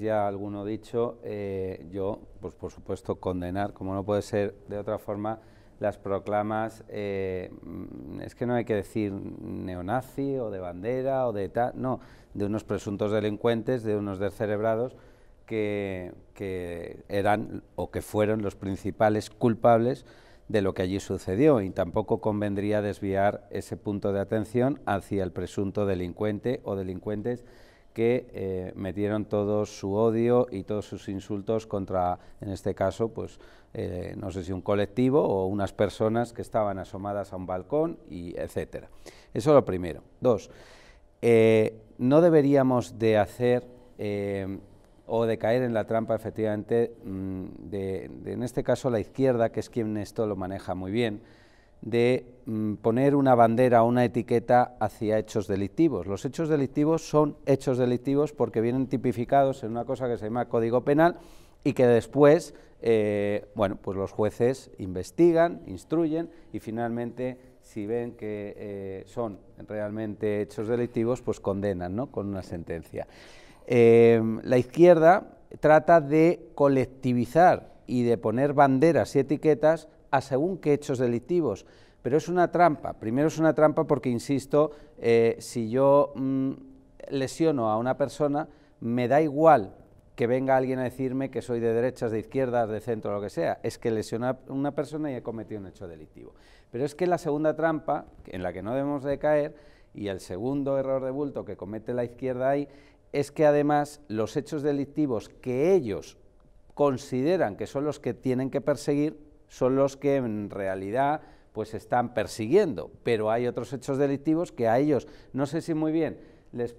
Ya alguno dicho, eh, yo, pues por supuesto, condenar, como no puede ser de otra forma, las proclamas, eh, es que no hay que decir neonazi o de bandera o de tal, no, de unos presuntos delincuentes, de unos descerebrados que eran o que fueron los principales culpables de lo que allí sucedió y tampoco convendría desviar ese punto de atención hacia el presunto delincuente o delincuentes que eh, metieron todo su odio y todos sus insultos contra, en este caso, pues eh, no sé si un colectivo o unas personas que estaban asomadas a un balcón y etcétera. Eso es lo primero. Dos, eh, no deberíamos de hacer o de caer en la trampa, efectivamente, mm, de, en este caso la izquierda, que es quien esto lo maneja muy bien de mm, poner una bandera o una etiqueta hacia hechos delictivos. Los hechos delictivos son hechos delictivos porque vienen tipificados en una cosa que se llama Código Penal y que después, eh, bueno, pues los jueces investigan, instruyen y finalmente si ven que eh, son realmente hechos delictivos, pues condenan ¿no? con una sentencia. Em, la izquierda trata de colectivizar y de poner banderas y etiquetas a según qué hechos delictivos. Pero es una trampa. Primero es una trampa porque, insisto, eh, si yo mm, lesiono a una persona, me da igual que venga alguien a decirme que soy de derechas, de izquierdas, de centro, lo que sea. Es que lesiona a una persona y he cometido un hecho delictivo. Pero es que la segunda trampa, en la que no debemos de caer, y el segundo error de bulto que comete la izquierda ahí, es que además los hechos delictivos que ellos consideran que son los que tienen que perseguir, son los que en realidad pues están persiguiendo, pero hay otros hechos delictivos que a ellos, no sé si muy bien, les